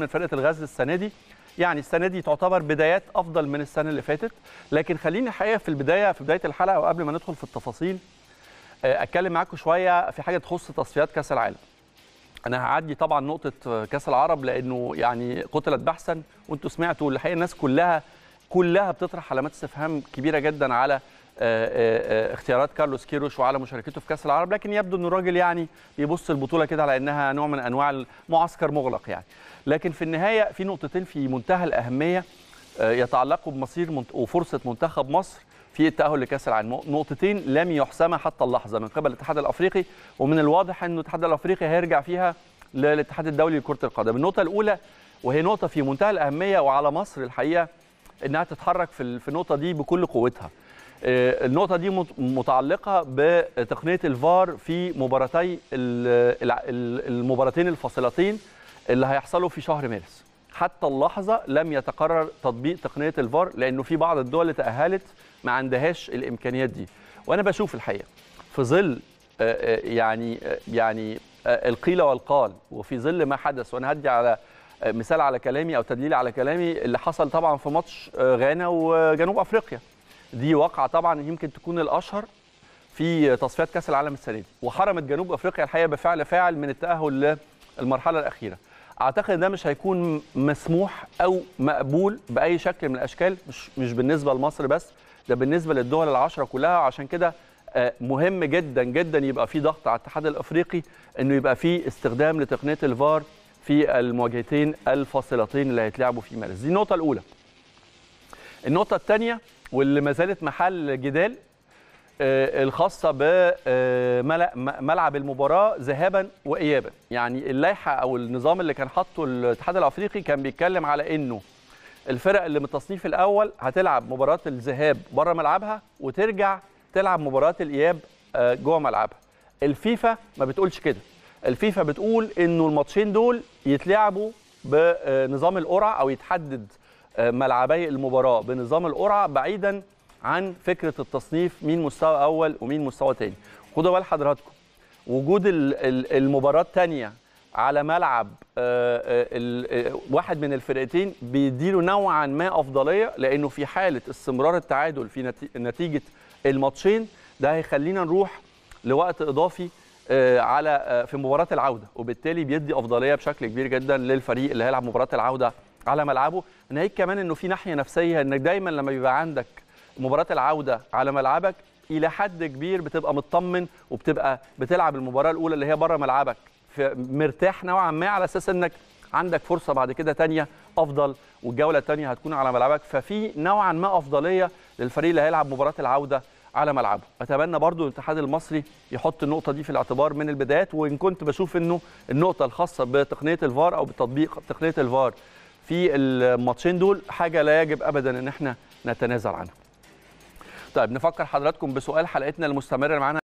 من فرقه الغزل السنه دي يعني السنه دي تعتبر بدايات افضل من السنه اللي فاتت لكن خليني الحقيقه في البدايه في بدايه الحلقه وقبل ما ندخل في التفاصيل آه، اتكلم معاكم شويه في حاجه تخص تصفيات كاس العالم انا هعدي طبعا نقطه آه، كاس العرب لانه يعني قتلت بحثا وانتم سمعتوا الحقيقه الناس كلها كلها بتطرح علامات استفهام كبيره جدا على آه، آه، آه، اختيارات كارلوس كيروش وعلى مشاركته في كاس العرب لكن يبدو ان الراجل يعني بيبص البطوله كده على انها نوع من انواع المعسكر مغلق يعني لكن في النهايه في نقطتين في منتهى الاهميه يتعلقوا بمصير وفرصه منتخب مصر في التاهل لكاس العالم نقطتين لم يحسما حتى اللحظه من قبل الاتحاد الافريقي ومن الواضح ان الاتحاد الافريقي هيرجع فيها للاتحاد الدولي لكره القدم النقطه الاولى وهي نقطه في منتهى الاهميه وعلى مصر الحقيقه انها تتحرك في النقطه دي بكل قوتها آه، النقطه دي متعلقه بتقنيه الفار في مباراتي المباراتين الفاصلتين اللي هيحصلوا في شهر مارس حتى اللحظه لم يتقرر تطبيق تقنيه الفار لانه في بعض الدول اللي تاهلت ما عندهاش الامكانيات دي وانا بشوف الحقيقه في ظل آه، آه، يعني يعني القيل والقال وفي ظل ما حدث وانا هدي على مثال على كلامي او تدليل على كلامي اللي حصل طبعا في ماتش غانا وجنوب افريقيا دي واقعه طبعا يمكن تكون الاشهر في تصفيات كاس العالم السنه دي وحرمت جنوب افريقيا الحقيقه بفعل فاعل من التاهل للمرحله الاخيره اعتقد ده مش هيكون مسموح او مقبول باي شكل من الاشكال مش مش بالنسبه لمصر بس ده بالنسبه للدول العشره كلها عشان كده آه، مهم جدا جدا يبقى في ضغط على الاتحاد الافريقي انه يبقى في استخدام لتقنيه الفار في المواجهتين الفاصلتين اللي هيتلعبوا في مارس دي النقطه الاولى النقطه الثانيه واللي ما زالت محل جدال آه، الخاصه بملعب آه، المباراه ذهابا وايابا يعني اللائحه او النظام اللي كان حاطه الاتحاد الافريقي كان بيتكلم على انه الفرق اللي من التصنيف الاول هتلعب مباراه الذهاب بره ملعبها وترجع تلعب مباراه الاياب آه، جوه ملعبها الفيفا ما بتقولش كده الفيفا بتقول انه الماتشين دول يتلعبوا بنظام القرعه او يتحدد ملعبي المباراه بنظام القرعه بعيدا عن فكره التصنيف مين مستوى اول ومين مستوى تاني خدوا بال حضراتكم وجود المباراه الثانيه على ملعب آه، آه، آه، واحد من الفرقتين بيديله نوعا ما افضليه لانه في حاله استمرار التعادل في نتيجه الماتشين ده هيخلينا نروح لوقت اضافي على في مباراه العوده وبالتالي بيدي افضليه بشكل كبير جدا للفريق اللي هيلعب مباراه العوده على ملعبه ناهيك كمان انه في ناحيه نفسيه انك دايما لما بيبقى عندك مباراه العوده على ملعبك الى حد كبير بتبقى مطمن وبتبقى بتلعب المباراه الاولى اللي هي بره ملعبك مرتاح نوعا ما على اساس انك عندك فرصه بعد كده تانية افضل والجوله الثانيه هتكون على ملعبك ففي نوعا ما افضليه للفريق اللي هيلعب مباراه العوده على ملعبه اتمنى برضو الاتحاد المصري يحط النقطه دي في الاعتبار من البدايات وان كنت بشوف انه النقطه الخاصه بتقنيه الفار او بتطبيق تقنيه الفار في الماتشين دول حاجه لا يجب ابدا ان احنا نتنازل عنها. طيب نفكر حضراتكم بسؤال حلقتنا المستمره معنا معانا